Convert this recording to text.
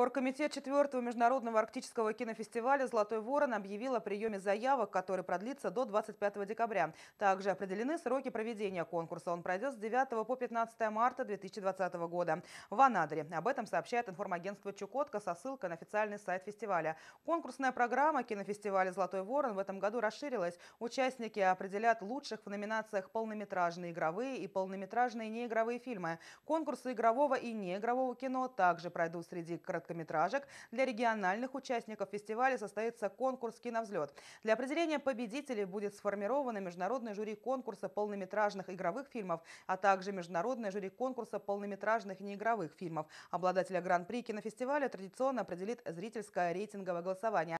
Оргкомитет 4 Международного арктического кинофестиваля «Золотой ворон» объявил о приеме заявок, который продлится до 25 декабря. Также определены сроки проведения конкурса. Он пройдет с 9 по 15 марта 2020 года в Анадыре. Об этом сообщает информагентство «Чукотка» со ссылкой на официальный сайт фестиваля. Конкурсная программа кинофестиваля «Золотой ворон» в этом году расширилась. Участники определят лучших в номинациях полнометражные игровые и полнометражные неигровые фильмы. Конкурсы игрового и неигрового кино также пройдут среди кратко короткометражек. Для региональных участников фестиваля состоится конкурс «Киновзлет». Для определения победителей будет сформировано международное жюри конкурса полнометражных игровых фильмов, а также международное жюри конкурса полнометражных неигровых фильмов. Обладателя гран-при кинофестиваля традиционно определит зрительское рейтинговое голосование.